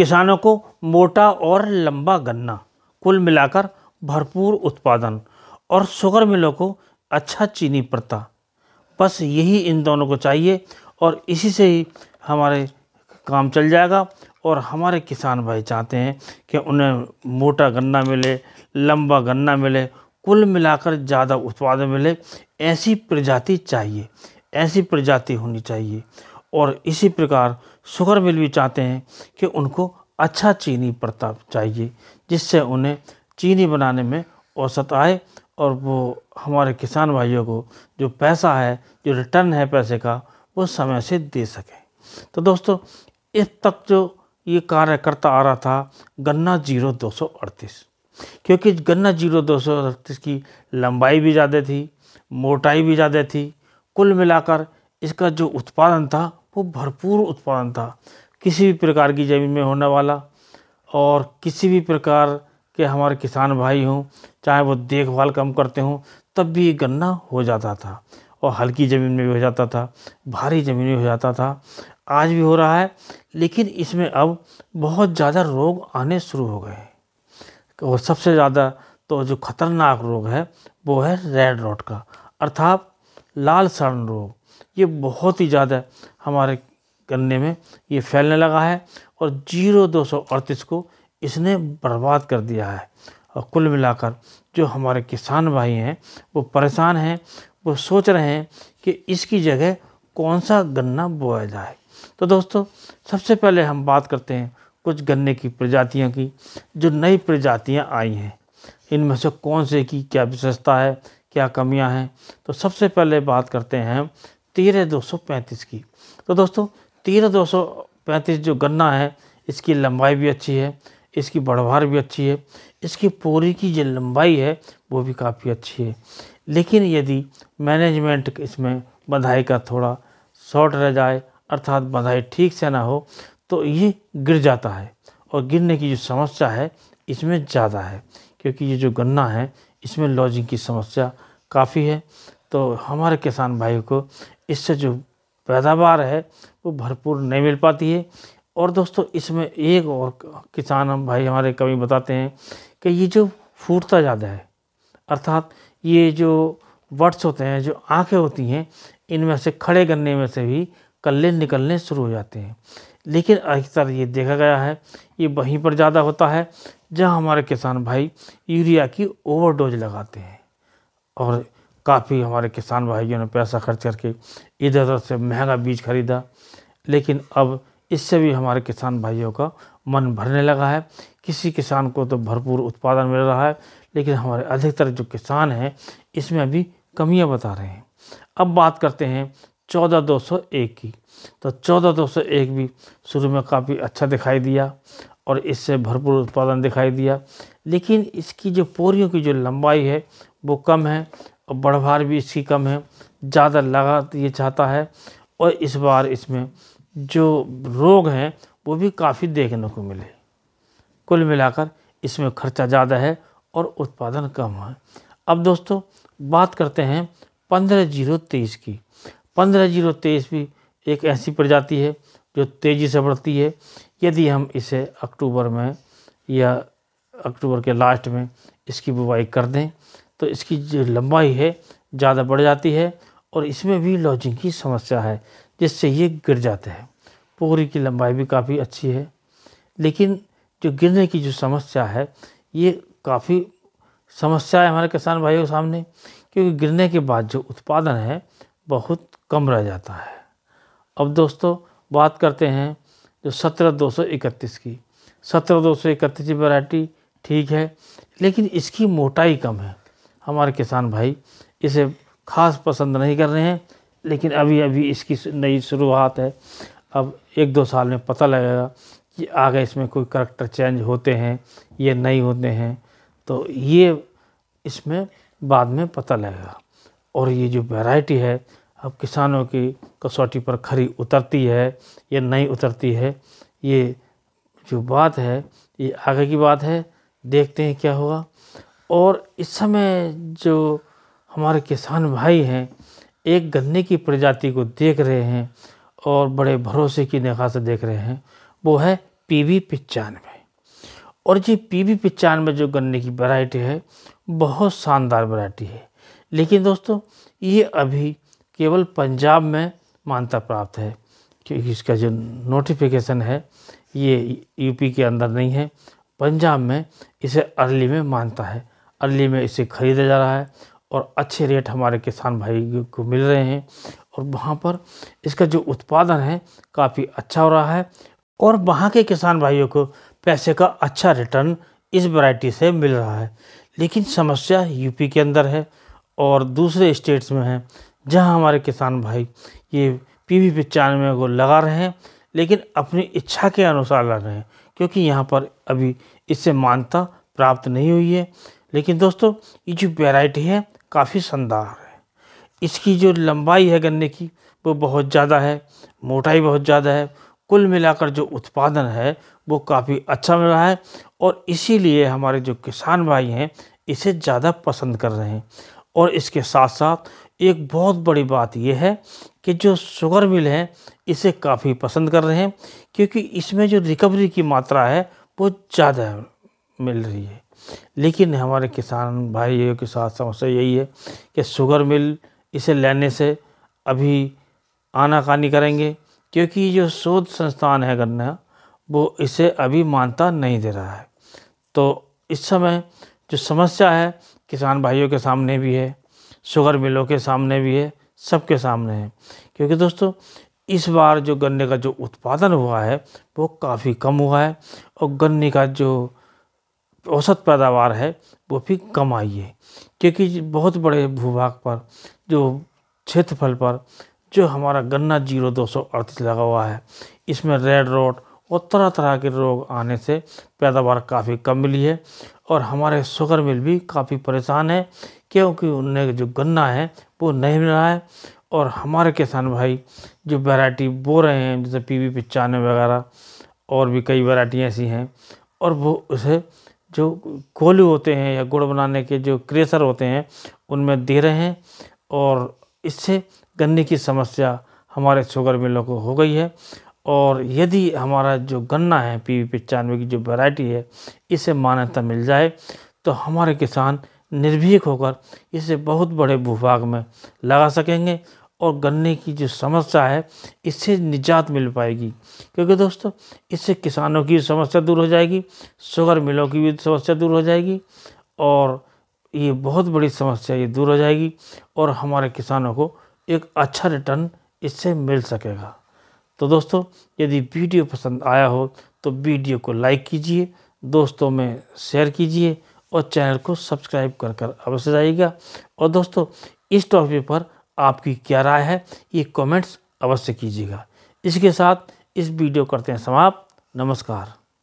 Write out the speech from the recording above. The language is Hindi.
किसानों को मोटा और लंबा गन्ना कुल मिलाकर भरपूर उत्पादन और शुगर मिलों को अच्छा चीनी पड़ता बस यही इन दोनों को चाहिए और इसी से ही हमारे काम चल जाएगा और हमारे किसान भाई चाहते हैं कि उन्हें मोटा गन्ना मिले लंबा गन्ना मिले कुल मिलाकर ज़्यादा उत्पादन मिले ऐसी प्रजाति चाहिए ऐसी प्रजाति होनी चाहिए और इसी प्रकार शुगर मिल भी चाहते हैं कि उनको अच्छा चीनी प्रताप चाहिए जिससे उन्हें चीनी बनाने में औसत आए और वो हमारे किसान भाइयों को जो पैसा है जो रिटर्न है पैसे का वो समय से दे सकें तो दोस्तों इस तक जो ये कार्य करता आ रहा था गन्ना जीरो दो सौ अड़तीस क्योंकि गन्ना जीरो दो सौ अड़तीस की लंबाई भी ज़्यादा थी मोटाई भी ज़्यादा थी कुल मिलाकर इसका जो उत्पादन था वो भरपूर उत्पादन था किसी भी प्रकार की ज़मीन में होने वाला और किसी भी प्रकार के हमारे किसान भाई हों चाहे वो देखभाल कम करते हों तब भी ये गन्ना हो जाता था और हल्की ज़मीन में भी हो जाता था भारी ज़मीन में हो जाता था आज भी हो रहा है लेकिन इसमें अब बहुत ज़्यादा रोग आने शुरू हो गए और सबसे ज़्यादा तो जो खतरनाक रोग है वो है रेड रॉट का अर्थात लाल सड़न रोग ये बहुत ही ज़्यादा हमारे गन्ने में ये फैलने लगा है और जीरो दो सौ अड़तीस को इसने बर्बाद कर दिया है और कुल मिलाकर जो हमारे किसान भाई हैं वो परेशान हैं वो सोच रहे हैं कि इसकी जगह कौन सा गन्ना बोया जाए तो दोस्तों सबसे पहले हम बात करते हैं कुछ गन्ने की प्रजातियों की जो नई प्रजातियां आई हैं इनमें से कौन से की क्या विशेषता है क्या कमियां हैं तो सबसे पहले बात करते हैं तेरह दो सौ पैंतीस की तो दोस्तों तेरह दो सौ पैंतीस जो गन्ना है इसकी लंबाई भी अच्छी है इसकी बढ़वार भी अच्छी है इसकी पूरी की जो लंबाई है वो भी काफ़ी अच्छी है लेकिन यदि मैनेजमेंट इसमें बधाई का थोड़ा शॉर्ट रह जाए अर्थात बधाई ठीक से ना हो तो ये गिर जाता है और गिरने की जो समस्या है इसमें ज़्यादा है क्योंकि ये जो गन्ना है इसमें लॉजिंग की समस्या काफ़ी है तो हमारे किसान भाई को इससे जो पैदावार है वो भरपूर नहीं मिल पाती है और दोस्तों इसमें एक और किसान भाई हमारे कभी बताते हैं कि ये जो फूटता ज़्यादा है अर्थात ये जो वर्ड्स होते हैं जो आँखें होती हैं इनमें से खड़े गन्ने में से भी कल्ले निकलने शुरू हो जाते हैं लेकिन अधिकतर ये देखा गया है ये वहीं पर ज़्यादा होता है जहाँ हमारे किसान भाई यूरिया की ओवरडोज लगाते हैं और काफ़ी हमारे किसान भाइयों ने पैसा खर्च करके इधर उधर से महंगा बीज खरीदा लेकिन अब इससे भी हमारे किसान भाइयों का मन भरने लगा है किसी किसान को तो भरपूर उत्पादन मिल रहा है लेकिन हमारे अधिकतर जो किसान हैं इसमें अभी कमियां बता रहे हैं अब बात करते हैं चौदह दो सौ एक की तो चौदह दो सौ एक भी शुरू में काफ़ी अच्छा दिखाई दिया और इससे भरपूर उत्पादन दिखाई दिया लेकिन इसकी जो पोरियों की जो लंबाई है वो कम है और बढ़वार भी इसकी कम है ज़्यादा लगा ये चाहता है और इस बार इसमें जो रोग हैं वो भी काफ़ी देखने को मिले कुल मिलाकर इसमें खर्चा ज़्यादा है और उत्पादन कम है अब दोस्तों बात करते हैं पंद्रह जीरो तेईस की पंद्रह जीरो तेईस भी एक ऐसी प्रजाति है जो तेज़ी से बढ़ती है यदि हम इसे अक्टूबर में या अक्टूबर के लास्ट में इसकी बुवाई कर दें तो इसकी जो लंबाई है ज़्यादा बढ़ जाती है और इसमें भी लॉजिंग की समस्या है जिससे ये गिर जाते हैं पोखरी की लंबाई भी काफ़ी अच्छी है लेकिन जो गिरने की जो समस्या है ये काफ़ी समस्या है हमारे किसान भाइयों के सामने क्योंकि गिरने के बाद जो उत्पादन है बहुत कम रह जाता है अब दोस्तों बात करते हैं जो सत्रह दो सौ इकतीस की सत्रह दो सौ इकतीस की वैरायटी ठीक है लेकिन इसकी मोटाई कम है हमारे किसान भाई इसे खास पसंद नहीं कर रहे हैं लेकिन अभी अभी इसकी नई शुरुआत है अब एक दो साल में पता लगेगा कि आगे इसमें कोई करैक्टर चेंज होते हैं या नहीं होते हैं तो ये इसमें बाद में पता लगेगा और ये जो वैरायटी है अब किसानों की कसौटी पर खरी उतरती है या नहीं उतरती है ये जो बात है ये आगे की बात है देखते हैं क्या होगा और इस समय जो हमारे किसान भाई हैं एक गन्ने की प्रजाति को देख रहे हैं और बड़े भरोसे की निगाह से देख रहे हैं वो है पी वी पचानवे और ये पी वी पचानवे जो गन्ने की वैरायटी है बहुत शानदार वैरायटी है लेकिन दोस्तों ये अभी केवल पंजाब में मान्यता प्राप्त है क्योंकि इसका जो नोटिफिकेशन है ये यूपी के अंदर नहीं है पंजाब में इसे अर्ली में मानता है अर्ली में इसे ख़रीदा जा रहा है और अच्छे रेट हमारे किसान भाई को मिल रहे हैं और वहाँ पर इसका जो उत्पादन है काफ़ी अच्छा हो रहा है और वहाँ के किसान भाइयों को पैसे का अच्छा रिटर्न इस वैरायटी से मिल रहा है लेकिन समस्या यूपी के अंदर है और दूसरे स्टेट्स में है जहाँ हमारे किसान भाई ये पी वी पचानवे को लगा रहे हैं लेकिन अपनी इच्छा के अनुसार लग रहे हैं क्योंकि यहाँ पर अभी इससे मान्यता प्राप्त नहीं हुई है लेकिन दोस्तों ये जो वेराइटी है काफ़ी शानदार है इसकी जो लंबाई है गन्ने की वो बहुत ज़्यादा है मोटाई बहुत ज़्यादा है कुल मिलाकर जो उत्पादन है वो काफ़ी अच्छा मिल रहा है और इसीलिए हमारे जो किसान भाई हैं इसे ज़्यादा पसंद कर रहे हैं और इसके साथ साथ एक बहुत बड़ी बात यह है कि जो शुगर मिल है इसे काफ़ी पसंद कर रहे हैं क्योंकि इसमें जो रिकवरी की मात्रा है वो ज़्यादा मिल रही है लेकिन हमारे किसान भाइयों के साथ समस्या यही है कि शुगर मिल इसे लेने से अभी आनाकानी करेंगे क्योंकि जो शोध संस्थान है गन्ना वो इसे अभी मानता नहीं दे रहा है तो इस समय जो समस्या है किसान भाइयों के सामने भी है शुगर मिलों के सामने भी है सबके सामने है क्योंकि दोस्तों इस बार जो गन्ने का जो उत्पादन हुआ है वो काफ़ी कम हुआ है और गन्ने का जो औसत पैदावार है वो भी कम आई है क्योंकि बहुत बड़े भूभाग पर जो क्षेत्रफल पर जो हमारा गन्ना जीरो दो सौ अड़तीस लगा हुआ है इसमें रेड रोड और तरह तरह के रोग आने से पैदावार काफ़ी कम मिली है और हमारे शुगर मिल भी काफ़ी परेशान है क्योंकि उनने जो गन्ना है वो नहीं मिल रहा है और हमारे किसान भाई जो वैरायटी बो रहे हैं जैसे पी वी पचानवे वगैरह और भी कई वैरायटी ऐसी हैं और वो उसे जो कोल्यू होते हैं या गुड़ बनाने के जो क्रेशर होते हैं उनमें दे रहे हैं और इससे गन्ने की समस्या हमारे शुगर मिलों को हो गई है और यदि हमारा जो गन्ना है पी वी पचानवे की जो वैरायटी है इसे मान्यता मिल जाए तो हमारे किसान निर्भीक होकर इसे बहुत बड़े भूभाग में लगा सकेंगे और गन्ने की जो समस्या है इससे निजात मिल पाएगी क्योंकि दोस्तों इससे किसानों की समस्या दूर हो जाएगी शुगर मिलों की भी समस्या दूर हो जाएगी और ये बहुत बड़ी समस्या ये दूर हो जाएगी और हमारे किसानों को एक अच्छा रिटर्न इससे मिल सकेगा तो दोस्तों यदि वीडियो पसंद आया हो तो वीडियो को लाइक कीजिए दोस्तों में शेयर कीजिए और चैनल को सब्सक्राइब कर कर अवश्य जाइएगा और दोस्तों इस टॉपिक पर आपकी क्या राय है ये कमेंट्स अवश्य कीजिएगा इसके साथ इस वीडियो करते हैं समाप्त नमस्कार